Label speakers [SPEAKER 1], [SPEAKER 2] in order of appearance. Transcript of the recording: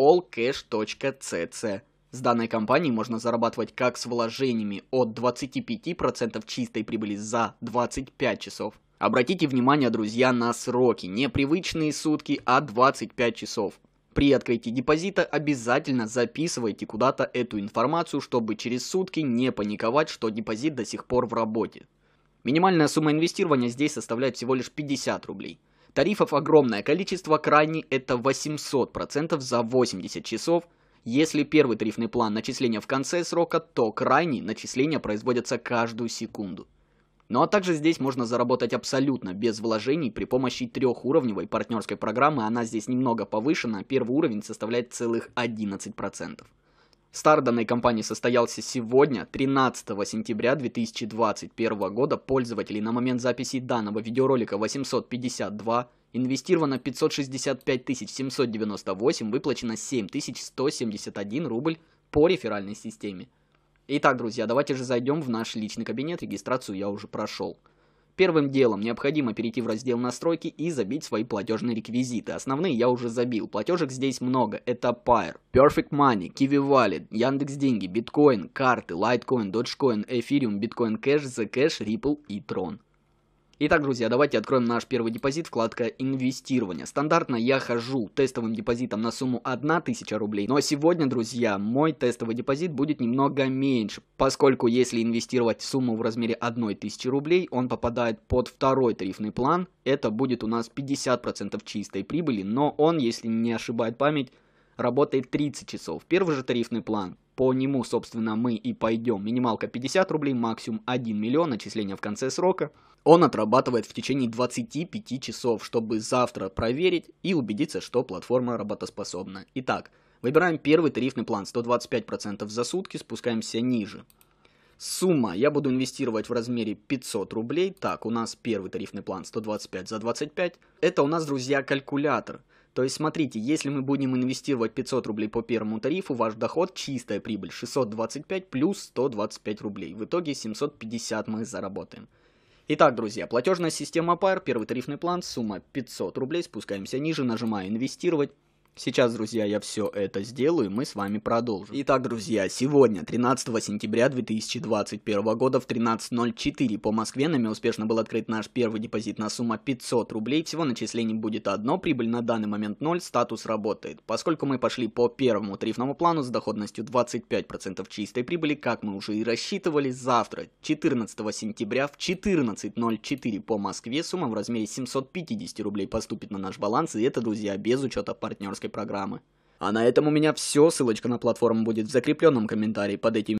[SPEAKER 1] allcash.cc. С данной компанией можно зарабатывать как с вложениями от 25% чистой прибыли за 25 часов. Обратите внимание, друзья, на сроки. Не привычные сутки, а 25 часов. При открытии депозита обязательно записывайте куда-то эту информацию, чтобы через сутки не паниковать, что депозит до сих пор в работе. Минимальная сумма инвестирования здесь составляет всего лишь 50 рублей. Тарифов огромное количество, крайний это 800% за 80 часов. Если первый тарифный план начисления в конце срока, то крайний начисления производятся каждую секунду. Ну а также здесь можно заработать абсолютно без вложений при помощи трехуровневой партнерской программы, она здесь немного повышена, первый уровень составляет целых 11%. Старт данной кампании состоялся сегодня, 13 сентября 2021 года. Пользователей на момент записи данного видеоролика 852, инвестировано 565 798, выплачено 7171 рубль по реферальной системе. Итак, друзья, давайте же зайдем в наш личный кабинет, регистрацию я уже прошел. Первым делом необходимо перейти в раздел настройки и забить свои платежные реквизиты. Основные я уже забил. Платежек здесь много. Это Pair, Perfect Money, Kiwi Wallet, Яндекс Деньги, Bitcoin, карты, Litecoin, Dogecoin, Ethereum, Bitcoin Cash, Zcash, Ripple и Tron. Итак, друзья, давайте откроем наш первый депозит, вкладка «Инвестирование». Стандартно я хожу тестовым депозитом на сумму 1000 рублей, но сегодня, друзья, мой тестовый депозит будет немного меньше, поскольку если инвестировать сумму в размере 1000 рублей, он попадает под второй тарифный план, это будет у нас 50% чистой прибыли, но он, если не ошибает память, работает 30 часов. Первый же тарифный план по нему, собственно, мы и пойдем. Минималка 50 рублей, максимум 1 миллион, отчисление в конце срока. Он отрабатывает в течение 25 часов, чтобы завтра проверить и убедиться, что платформа работоспособна. Итак, выбираем первый тарифный план 125% за сутки, спускаемся ниже. Сумма я буду инвестировать в размере 500 рублей. Так, у нас первый тарифный план 125 за 25. Это у нас, друзья, калькулятор. То есть, смотрите, если мы будем инвестировать 500 рублей по первому тарифу, ваш доход, чистая прибыль 625 плюс 125 рублей. В итоге 750 мы заработаем. Итак, друзья, платежная система PAR, первый тарифный план, сумма 500 рублей, спускаемся ниже, нажимаю «Инвестировать». Сейчас, друзья, я все это сделаю, и мы с вами продолжим. Итак, друзья, сегодня, 13 сентября 2021 года в 13.04 по Москве нами успешно был открыт наш первый депозит на сумму 500 рублей. Всего начислений будет одно, прибыль на данный момент 0, статус работает. Поскольку мы пошли по первому тарифному плану с доходностью 25% чистой прибыли, как мы уже и рассчитывали, завтра, 14 сентября в 14.04 по Москве сумма в размере 750 рублей поступит на наш баланс, и это, друзья, без учета партнерства авторской программы. А на этом у меня все, ссылочка на платформу будет в закрепленном комментарии под этим